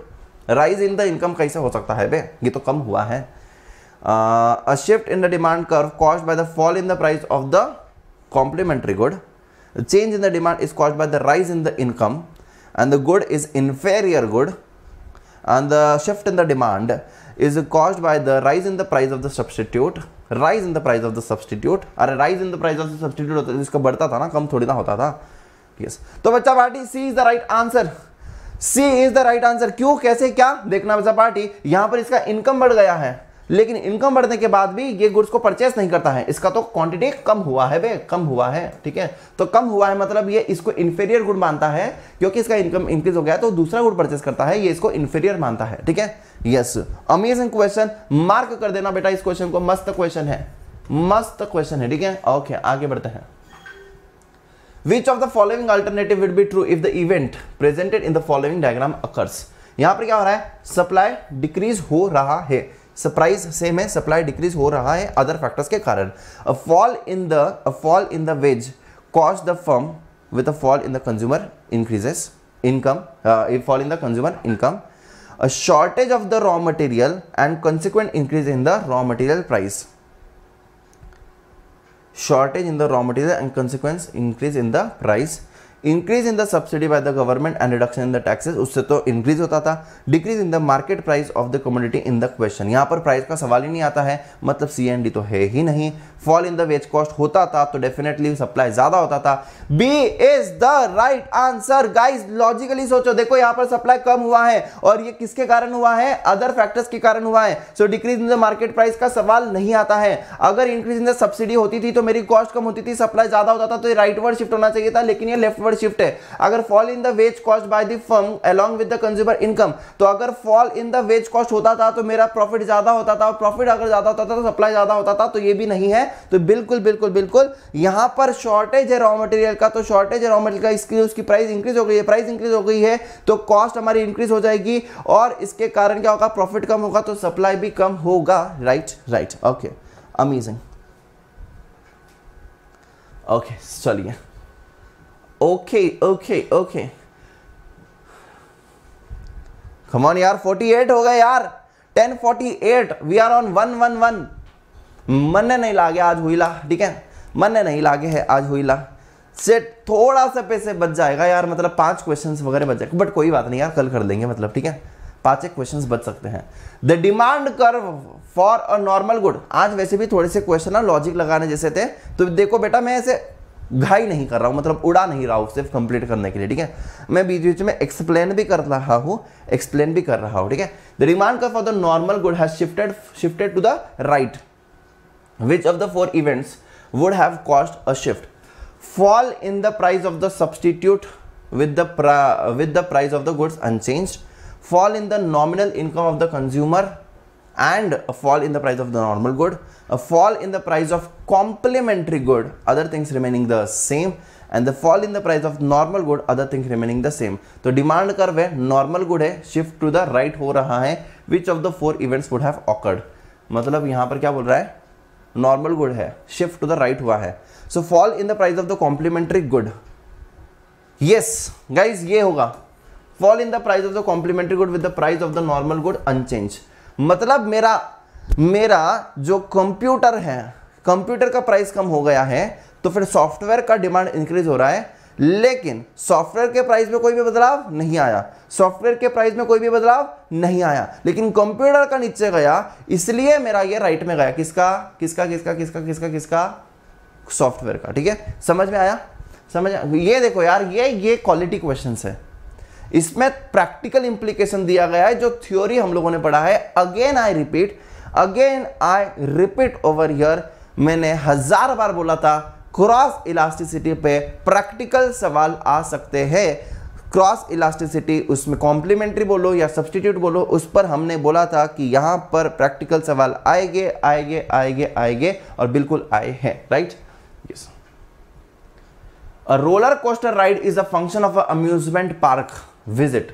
rise in the income कैसे हो सकता है बे ये तो कम हुआ है a shift in the demand curve caused by the fall in the price of the complementary good change in the demand is caused by the rise in the income and the good is inferior good and the shift in the demand is caused by the rise in the price of the substitute rise in the price of the substitute अरे rise in the price of the substitute hota iska badhta tha na kam thodi na hota tha yes to bachcha party C is the right answer C is the right answer क्यों kaise kya dekhna bachcha party yahan par iska income badh gaya hai लेकिन income बढ़ने के बाद भी ये goods को purchase नहीं करता है इसका तो क्वांटिटी कम हुआ है बे कम हुआ है ठीक है तो कम हुआ है मतलब ये इसको इन्फेरियर गुड मानता है क्योंकि इसका इनकम इंक्रीज हो गया तो दूसरा गुड परचेस करता है ये इसको इन्फेरियर मानता है ठीक है यस अमेजिंग क्वेश्चन मार्क कर देना बेटा इस क्वेश्चन को मस्त क्वेश्चन है मस्त क्वेश्चन है ठीक है ओके आगे बढ़ते हैं which of the following alternative would be true if the event presented in the following diagram occurs यहां पर क्या हो रहा है सप्लाई डिक्रीज हो रहा है सरप्राइज सेम है सप्लाई डिक्रीज हो रहा है अदर फैक्टर्स के कारण a fall in the fall in the wage cause the firm with a fall in the consumer increases income fall in the consumer income a shortage of the raw material and consequent increase in the raw material price shortage in the raw material and consequence increase in the price increase in the subsidy by the government and reduction in the taxes उससे तो increase होता था decrease in the market price of the community in the question यहां पर price का सवाल ही नहीं आता है मतलब सी एन डी तो है ही नहीं fall in the wage cost होता था तो डेफिनेटली सप्लाई ज्यादा होता था B is the right answer guys logically सोचो देखो यहां पर सप्लाई कम हुआ है और ये किसके कारण हुआ है अदर फैक्टर्स के कारण हुआ है so decrease in the market price का सवाल नहीं आता है अगर इंक्रीज इन द सब्सिडी होती थी तो मेरी कॉस्ट कम होती थी सप्लाई ज्यादा होता था तो राइट वर्ड शिफ्ट होना चाहिए था लेकिन ये लेफ्ट वर्ड ऊपर शिफ्ट है अगर fall in the wage cost by the firm along with the consumer income तो अगर fall in the wage cost होता था तो मेरा प्रॉफिट ज्यादा होता था और प्रॉफिट अगर ज्यादा होता था तो सप्लाई ज्यादा होता था तो ये भी नहीं है तो बिल्कुल बिल्कुल बिल्कुल यहां पर शॉर्टेज है रॉ मटेरियल का तो शॉर्टेज है रॉ मटेरियल का इसकी उसकी प्राइस इंक्रीज हो गई है प्राइस इंक्रीज हो गई है तो कॉस्ट हमारी इंक्रीज हो जाएगी और इसके कारण क्या होगा प्रॉफिट कम होगा तो सप्लाई भी कम होगा right right okay amazing okay चलिए okay okay okay come on यार 48 हो गए यार 1048 वी आर ऑन 111 मन ने नहीं लागे आज हुईला ठीक है मन ने नहीं लागे है आज हुईला से थोड़ा सा पैसे बच जाएगा यार मतलब पांच क्वेश्चंस वगैरह बच जाएगा बट कोई बात नहीं यार कल कर लेंगे मतलब ठीक है पांच एक क्वेश्चंस बच सकते हैं the demand curve for a normal good आज वैसे भी थोड़े से क्वेश्चन ना लॉजिक लगाने जैसे थे तो देखो बेटा मैं ऐसे घाई नहीं कर रहा हूँ मतलब उड़ा नहीं रहा हूँ सिर्फ कंप्लीट करने के लिए ठीक है मैं बीच बीच में एक्सप्लेन भी कर रहा हूँ एक्सप्लेन भी कर रहा हूँ ठीक है द रिमांड का for the normal good has shifted shifted to the right which of the four events would have caused a shift fall in the price of the substitute with the with the price of the goods unchanged fall in the nominal income of the consumer and a fall in the price of the normal good, a fall in the price of complementary good, other things remaining the same, and the fall in the price of normal good, other things remaining the same. so demand curve है normal good है shift to the right हो रहा है which of the four events would have occurred मतलब यहाँ पर क्या बोल रहा है नॉर्मल गुड है शिफ्ट टू द राइट हुआ है so fall in the price of the complementary good yes guys ये होगा fall in the price of the complementary good with the price of the normal good मतलब मेरा मेरा जो computer है computer का प्राइस कम हो गया है तो फिर सॉफ्टवेयर का डिमांड इंक्रीज हो रहा है लेकिन सॉफ्टवेयर के प्राइस में कोई भी बदलाव नहीं आया सॉफ्टवेयर के प्राइस में कोई भी बदलाव नहीं आया लेकिन कंप्यूटर का नीचे गया इसलिए मेरा ये राइट में गया किसका किसका किसका किसका किसका किसका सॉफ्टवेयर का ठीक है समझ में आया समझ ये देखो यार ये ये क्वालिटी क्वेश्चन है इसमें प्रैक्टिकल इंप्लीकेशन दिया गया है जो थ्योरी हम लोगों ने पढ़ा है again I repeat again I repeat over here मैंने हजार बार बोला था क्रॉस इलास्टिसिटी पे प्रैक्टिकल सवाल आ सकते हैं क्रॉस इलास्टिसिटी उसमें कॉम्प्लीमेंट्री बोलो या सब्सटीट्यूट बोलो उस पर हमने बोला था कि यहाँ पर प्रैक्टिकल सवाल आएंगे आएंगे आएंगे आएंगे और बिल्कुल आए हैं right yes roller coaster ride is a function of a amusement park visit,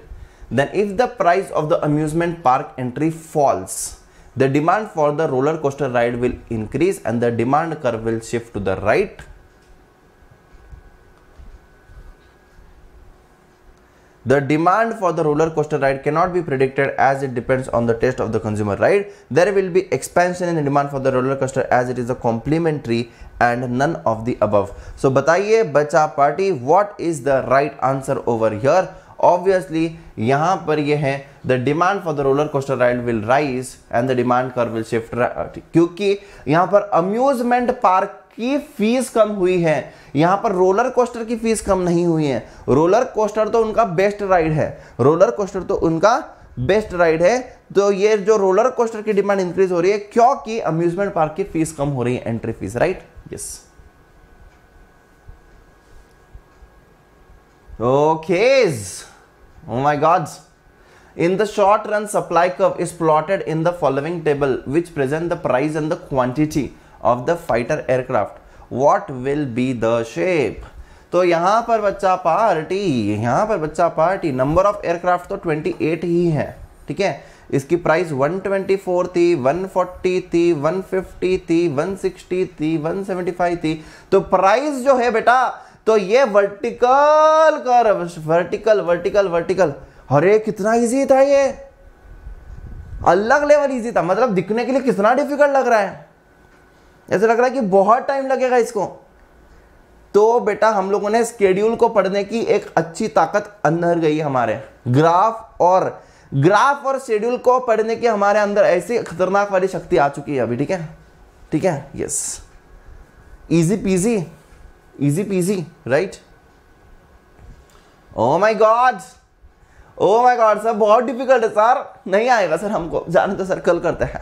then if the price of the amusement park entry falls, the demand for the roller coaster ride will increase and the demand curve will shift to the right. The demand for the roller coaster ride cannot be predicted as it depends on the taste of the consumer, right? There will be expansion in the demand for the roller coaster as it is a complementary and none of the above. So, bataye bacha party, what is the right answer over here? Obviously yahan पर ye है the demand for the roller coaster ride will rise and the demand curve will shift क्योंकि yahan पर amusement park की fees कम हुई है यहाँ पर रोलर कोस्टर की फीस कम नहीं हुई है रोलर कोस्टर तो उनका बेस्ट राइड है रोलर कोस्टर तो उनका बेस्ट राइड है तो ये जो रोलर कोस्टर की डिमांड इंक्रीज हो रही है क्योंकि अम्यूजमेंट पार्क की फीस कम हो रही है entry fees right yes okay Oh my gods. In the short run supply curve is plotted in the following table which present the price and the quantity of the fighter aircraft. What will be the shape? तो यहाँ पर बच्चा party यहाँ पर बच्चा party number of aircraft तो 28 ही है ठीक है इसकी प्राइस 124 थी 140 थी 150 थी 160 थी 175 थी तो प्राइस जो है बेटा तो ये वर्टिकल कर वर्टिकल वर्टिकल वर्टिकल अरे कितना इजी था ये अलग लेवल इजी था मतलब दिखने के लिए कितना डिफिकल्ट लग रहा है ऐसे लग रहा है कि बहुत टाइम लगेगा इसको तो बेटा हम लोगों ने स्केड्यूल को पढ़ने की एक अच्छी ताकत अंदर गई हमारे ग्राफ और ग्राफ और शेड्यूल को पढ़ने की हमारे अंदर ऐसी खतरनाक वाली शक्ति आ चुकी है अभी ठीक है ठीक है yes easy peasy easy peasy right oh my god oh my god sir बहुत डिफिकल्ट है सर नहीं आएगा सर हमको जाने तो सर कल करते हैं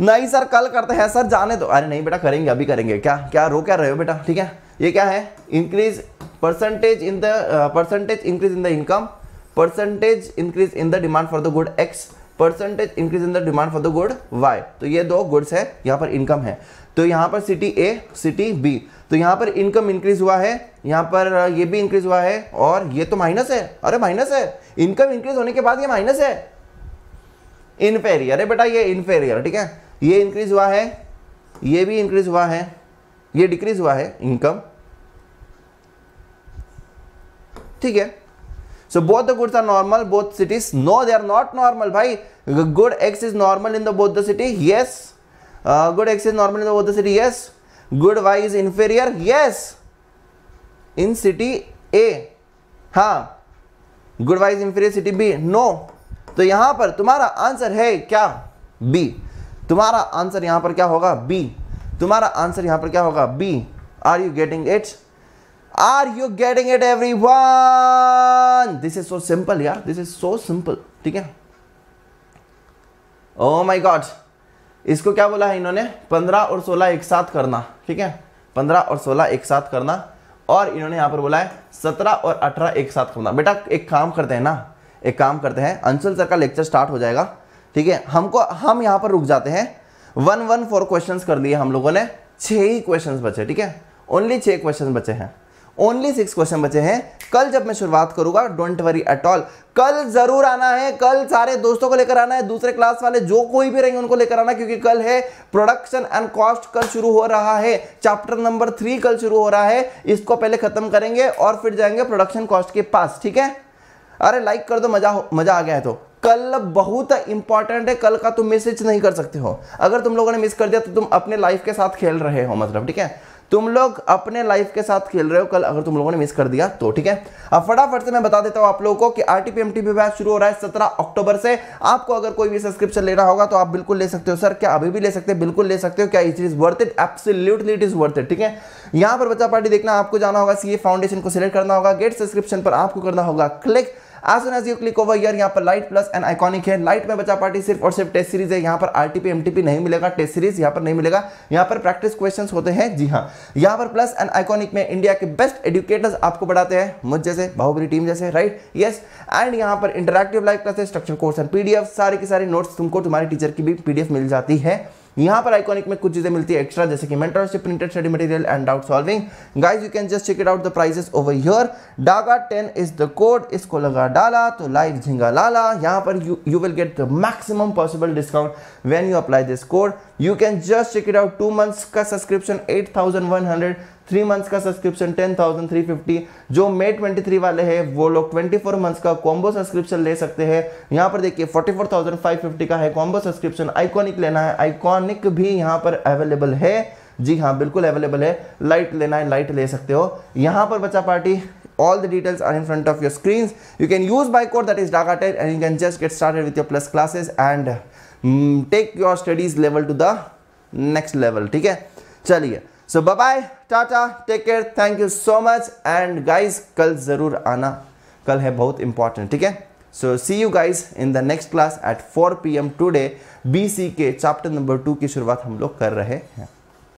नहीं सर कल करते हैं सर जाने तो अरे नहीं बेटा करेंगे अभी करेंगे क्या क्या रो क्या रहे हो बेटा ठीक है ये क्या है increase percentage in the percentage increase in the income percentage increase in the demand for the good X percentage increase in the demand for the good Y तो ये दो गुड्स है यहाँ पर इनकम है तो यहाँ पर सिटी ए सिटी बी तो यहाँ पर इनकम इंक्रीज हुआ है यहाँ पर ये भी इंक्रीज हुआ है और ये तो माइनस है अरे माइनस है इनकम इंक्रीज होने के बाद ये माइनस है इनफेरियर अरे बेटा ये इनफेरियर ठीक है ये इंक्रीज हुआ है ये भी इंक्रीज हुआ है ये डिक्रीज हुआ है इनकम ठीक है so both the goods are normal both cities no they are not normal भाई good X is normal in the both the city yes good X is normal in the city yes good Y is is yes in city A हा good good Y is inferior city B no तो यहां पर तुम्हारा answer है क्या B तुम्हारा answer यहां पर क्या होगा बी तुम्हारा आंसर यहां पर क्या होगा B are you getting it are you getting it everyone this is so simple यार दिस इज सो सिंपल ठीक है ओ माई गॉड इसको क्या बोला है इन्होंने पंद्रह और सोलह एक साथ करना ठीक है पंद्रह और सोलह एक साथ करना और इन्होंने यहाँ पर बोला है सत्रह और अठारह एक साथ करना बेटा एक काम करते हैं ना एक काम करते हैं अंशुल सर का लेक्चर स्टार्ट हो जाएगा ठीक है हमको हम यहाँ पर रुक जाते हैं वन वन फोर क्वेश्चन कर लिए हम लोगों ने छः ही क्वेश्चन बचे ठीक है ओनली छः क्वेश्चन बचे हैं ओनली सिक्स क्वेश्चन बचे हैं कल जब मैं शुरुआत करूंगा डोंट वरी एट ऑल कल जरूर आना है कल सारे दोस्तों को लेकर आना है दूसरे क्लास वाले जो कोई भी रहेंगे उनको लेकर आना क्योंकि कल है प्रोडक्शन एंड कॉस्ट कल शुरू हो रहा है चैप्टर नंबर थ्री कल शुरू हो रहा है इसको पहले खत्म करेंगे और फिर जाएंगे प्रोडक्शन कॉस्ट के पास ठीक है अरे लाइक कर दो मजा मजा आ गया है तो कल बहुत इंपॉर्टेंट है कल का तुम मिस नहीं कर सकते हो अगर तुम लोगों ने मिस कर दिया तो तुम अपने लाइफ के साथ खेल रहे हो मतलब ठीक है तुम लोग अपने लाइफ के साथ खेल रहे हो कल अगर तुम लोगों ने मिस कर दिया तो ठीक है अब फटाफट से मैं बता देता हूं आप लोगों को कि आरटीपीएमटी बैच शुरू हो रहा है सत्रह अक्टूबर से आपको अगर कोई भी सब्सक्रिप्शन लेना होगा तो आप बिल्कुल ले सकते हो सर क्या अभी भी ले सकते हो बिल्कुल ले सकते हो क्या it is worth it absolutely it is worth it ठीक है यहां पर बच्चा पार्टी देखना आपको जाना होगा सीए फाउंडेशन को सिलेक्ट करना होगा गेट सब्सक्रिप्शन पर आपको करना होगा click as soon as you click over here यहाँ पर लाइट प्लस एंड आइकॉनिक है लाइट में बचा पार्टी सिर्फ और सिर्फ टेस्ट सीरीज है यहाँ पर आरटीपी एमटीपी नहीं मिलेगा टेस्ट सीरीज यहाँ पर नहीं मिलेगा यहाँ पर प्रैक्टिस क्वेश्चन होते हैं जी हाँ यहाँ पर प्लस एंड आइकॉनिक में इंडिया के बेस्ट एडुकेटर्स आपको बढ़ाते हैं मुझ जैसे बाहुबली टीम जैसे राइट यस एंड यहाँ पर interactive live classes structure course and PDF सारे के सारे नोट्स तुमको तुम्हारे टीचर की भी पीडीएफ मिल जाती है यहाँ पर आइकॉनिक में कुछ चीज़ें मिलती है एक्स्ट्रा जैसे कि mentorship printed study material and doubt solving guys you can just check it out the prices over here Daga 10 is the code इसको लगा डाला तो लाइव झिंगा लाला यहाँ पर you you will get the maximum possible discount when you apply this code you can just check it out two months का subscription at three months का subscription ten thousand three fifty जो May twenty three वाले हैं वो लोग twenty four months का combo subscription ले सकते हैं यहाँ पर देखिए forty four thousand five fifty का है कॉम्बो सब्सक्रिप्शन आइकॉनिक लेना है आइकॉनिक भी यहाँ पर अवेलेबल है जी हाँ बिल्कुल अवेलेबल है लाइट लेना है लाइट ले सकते हो यहाँ पर बच्चा party all the details are in front of your screens you can use my code that is dagatet and you can just get started with your plus classes and um, take your studies level to the next level ठीक है चलिए so bye bye tata take care thank you so much and guys कल ज़रूर आना कल है बहुत important ठीक है so see you guys in the next class at 4 P M today B C के चैप्टर नंबर टू की शुरुआत हम लोग कर रहे हैं